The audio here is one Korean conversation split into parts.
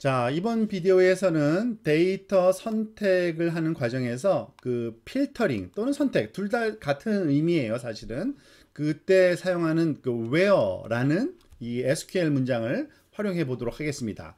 자, 이번 비디오에서는 데이터 선택을 하는 과정에서 그 필터링 또는 선택 둘 다 같은 의미예요, 사실은. 그때 사용하는 그 where라는 이 SQL 문장을 활용해 보도록 하겠습니다.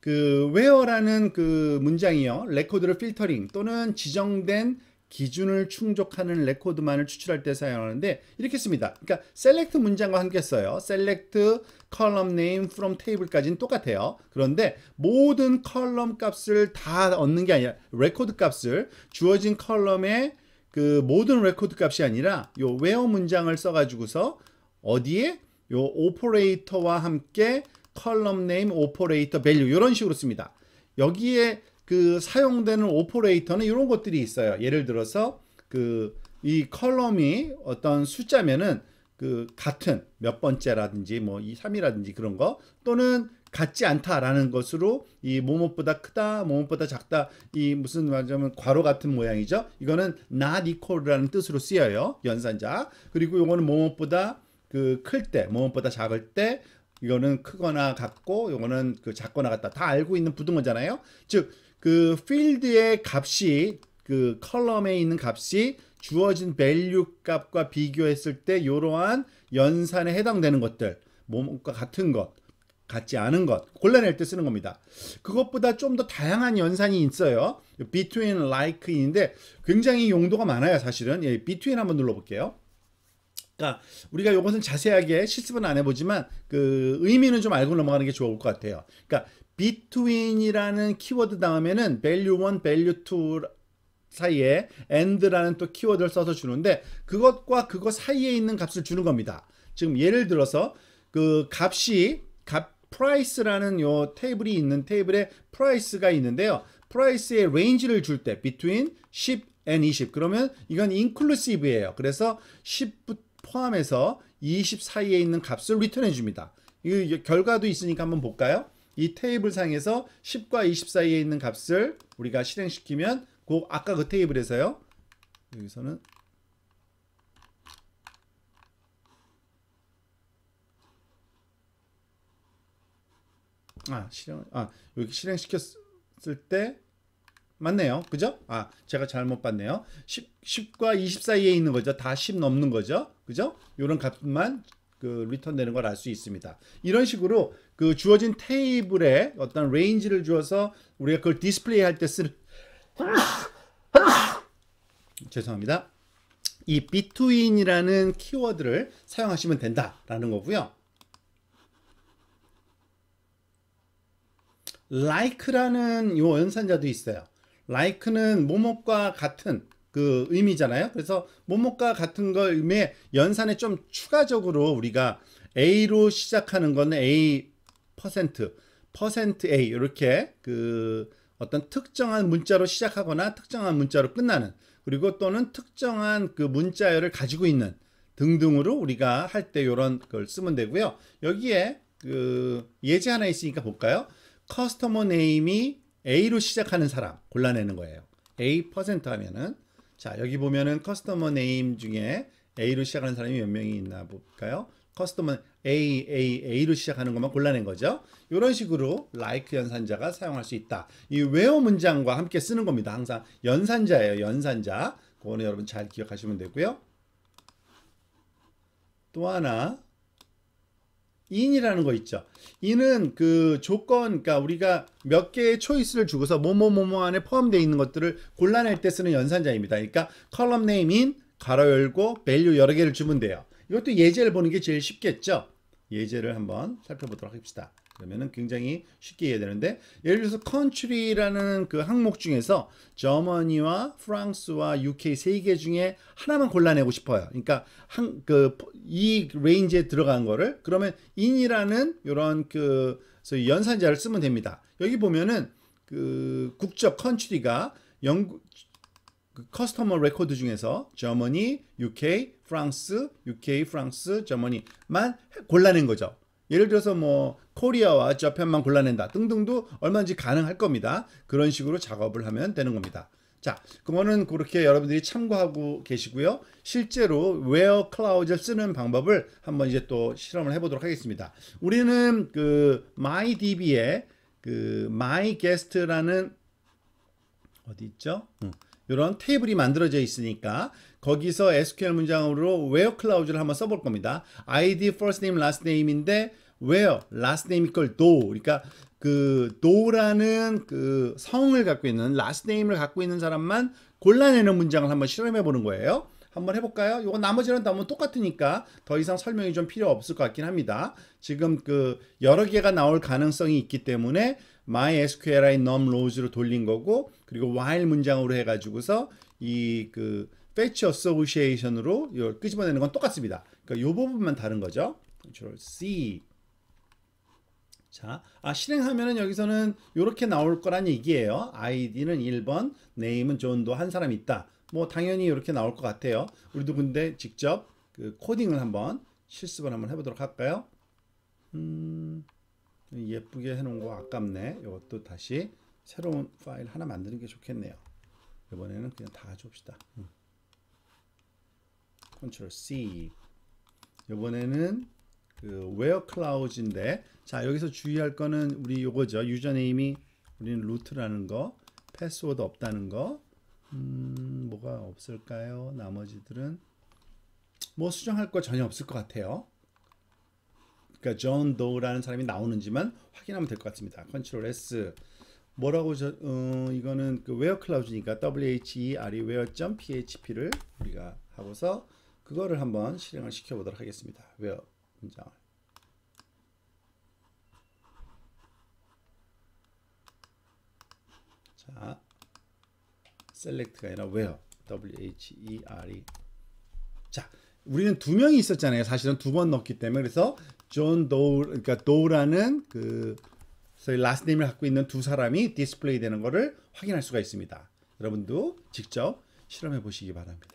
그 where라는 그 문장이요. 레코드를 필터링 또는 지정된 기준을 충족하는 레코드만을 추출할 때 사용하는데 이렇게 씁니다. 그러니까 셀렉트 문장과 함께 써요. 셀렉트 컬럼 네임 프롬 테이블까지는 똑같아요. 그런데 모든 컬럼 값을 다 얻는 게 아니라 레코드 값을 주어진 컬럼의 그 모든 레코드 값이 아니라 요 웨어 문장을 써 가지고서 어디에 요 오퍼레이터와 함께 컬럼 네임 오퍼레이터 밸류 이런 식으로 씁니다. 여기에 그 사용되는 오퍼레이터는 이런 것들이 있어요. 예를 들어서 그 이 컬럼이 어떤 숫자면은 그 같은 몇 번째라든지 뭐 이 3이라든지 그런 거 또는 같지 않다라는 것으로 이 뭐뭐보다 크다, 뭐뭐보다 작다 이 무슨 말하자면 괄호 같은 모양이죠. 이거는 not equal라는 뜻으로 쓰여요. 연산자. 그리고 요거는 뭐뭐보다 그 클 때, 뭐뭐보다 작을 때 이거는 크거나 같고 요거는 그 작거나 같다. 다 알고 있는 부등호잖아요. 즉그 필드의 값이 그 컬럼에 있는 값이 주어진 밸류 값과 비교했을 때 이러한 연산에 해당되는 것들 몸과 같은 것 같지 않은 것 골라낼 때 쓰는 겁니다 그것보다 좀 더 다양한 연산이 있어요 between like 인데 굉장히 용도가 많아요 사실은 예, between 한번 눌러볼게요 그러니까 우리가 이것은 자세하게 실습은 안 해보지만 그 의미는 좀 알고 넘어가는 게 좋을 것 같아요 그러니까 between이라는 키워드 다음에는 value 1, value 2 사이에 and라는 또 키워드를 써서 주는데 그것과 그거 사이에 있는 값을 주는 겁니다. 지금 예를 들어서 그 값이 값 price라는 요 테이블이 있는 테이블에 price가 있는데요. price의 range를 줄 때 between 10 and 20 그러면 이건 inclusive예요. 그래서 10 포함해서 20 사이에 있는 값을 r e t u r n 해 줍니다. 이 결과도 있으니까 한번 볼까요? 이 테이블 상에서 10과 20 사이에 있는 값을 우리가 실행시키면 그 아까 그 테이블에서요. 여기서는 아 실행 아 여기 실행시켰을 때 맞네요 그죠 아 제가 잘못 봤네요 10, 10과 20 사이에 있는 거죠 다 10 넘는 거죠 그죠 요런 값만 그 리턴 되는 걸 알 수 있습니다. 이런 식으로 그 주어진 테이블에 어떤 레인지를 주어서 우리가 그걸 디스플레이 할때 쓰는 죄송합니다. 이 between이라는 키워드를 사용하시면 된다라는 거고요. like라는 요 연산자도 있어요. like는 모목과 같은 그 의미잖아요. 그래서 모모과 같은 걸에 연산에 좀 추가적으로 우리가 A로 시작하는 거는 A 퍼센트, 퍼센트 A 이렇게 그 어떤 특정한 문자로 시작하거나 특정한 문자로 끝나는 그리고 또는 특정한 그 문자열을 가지고 있는 등등으로 우리가 할때 이런 걸 쓰면 되고요. 여기에 그 예제 하나 있으니까 볼까요? 커스터머 네임이 A로 시작하는 사람 골라내는 거예요. A 퍼센트 하면은 자, 여기 보면은 커스터머 네임 중에 A로 시작하는 사람이 몇 명이 있나 볼까요? 커스터머 A, A, A로 시작하는 것만 골라낸 거죠. 이런 식으로 like 연산자가 사용할 수 있다. 이 외어 문장과 함께 쓰는 겁니다. 항상 연산자예요. 연산자. 그거는 여러분 잘 기억하시면 되고요. 또 하나 인이라는 거 있죠. 인은 그 조건, 그러니까 우리가 몇 개의 초이스를 주고서 뭐뭐뭐 뭐 안에 포함되어 있는 것들을 골라낼 때 쓰는 연산자입니다. 그러니까 컬럼 네임 인, 가로 열고, 밸류 여러 개를 주면 돼요. 이것도 예제를 보는 게 제일 쉽겠죠. 예제를 한번 살펴보도록 합시다. 그러면은 굉장히 쉽게 이해되는데 예를 들어서 컨츄리라는그 항목 중에서 저머니와 프랑스와 UK 세 개 중에 하나만 골라내고 싶어요. 그러니까 한 그이 레인지에 들어간 거를 그러면 인이라는 이런 그 연산자를 쓰면 됩니다. 여기 보면은 그 국적 컨츄리가 영국 커스터머 레코드 중에서 저머니, UK, 프랑스, UK, 프랑스, 저머니만 골라낸 거죠. 예를 들어서 뭐 코리아와 자편만 골라낸다 등등도 얼마든지 가능할 겁니다. 그런 식으로 작업을 하면 되는 겁니다. 자, 그거는 그렇게 여러분들이 참고하고 계시고요. 실제로 웨어 클라우드를 쓰는 방법을 한번 이제 또 실험을 해보도록 하겠습니다. 우리는 그 m y d b 에그 MyGuest라는 어디 있죠? 이런 테이블이 만들어져 있으니까 거기서 SQL 문장으로 웨어 클라우드를 한번 써볼 겁니다. ID, first name, last name인데 where last name e q u 그러니까 그도라는그 성을 갖고 있는 last name을 갖고 있는 사람만 골라내는 문장을 한번 실험해 보는 거예요. 한번 해볼까요? 이거 나머지랑 다음은 똑같으니까 더 이상 설명이 좀 필요 없을 것 같긴 합니다. 지금 그 여러 개가 나올 가능성이 있기 때문에 MySQL이 num rows로 돌린 거고 그리고 while 문장으로 해가지고서 이 그 fetch association으로 이걸 끄집어내는 건 똑같습니다. 그러니까 이 부분만 다른 거죠. c t r l C 자, 아, 실행하면은 여기서는 이렇게 나올 거란 얘기예요. 아이는 1번, 네임은 존도 한 사람 있다. 뭐 당연히 이렇게 나올 것 같아요. 우리도 근데 직접 그 코딩을 한번 실습을 한번 해보도록 할까요? 음, 예쁘게 해놓은 거 아깝네. 이것도 다시 새로운 파일 하나 만드는 게 좋겠네요. 이번에는 그냥 다 줍시다. 음. 컨트롤 C. 이번에는 그 where c 인데자 여기서 주의할 거는 우리 요거죠 유저네임이 우리는 루트라는 거 패스워드 없다는 거 음, 뭐가 없을까요 나머지들은 뭐 수정할 거 전혀 없을 것 같아요 그러니까 존 도우라는 사람이 나오는지만 확인하면 될 것 같습니다 컨트롤 S 뭐라고 저 어, 이거는 그 웨어 클라우 c 니까 where w e e, p h p 를 우리가 하고서 그거를 한번 실행을 시켜보도록 하겠습니다 웨어 문장을 자 select가 아니라 where w-h-e-r이 e. 자 우리는 두 명이 있었잖아요 사실은 두 번넣기 때문에 그래서 존 도우 그러니까 도우라는 그 저희 라스트네임을 갖고 있는 두 사람이 디스플레이 되는 것을 확인할 수가 있습니다 여러분도 직접 실험해 보시기 바랍니다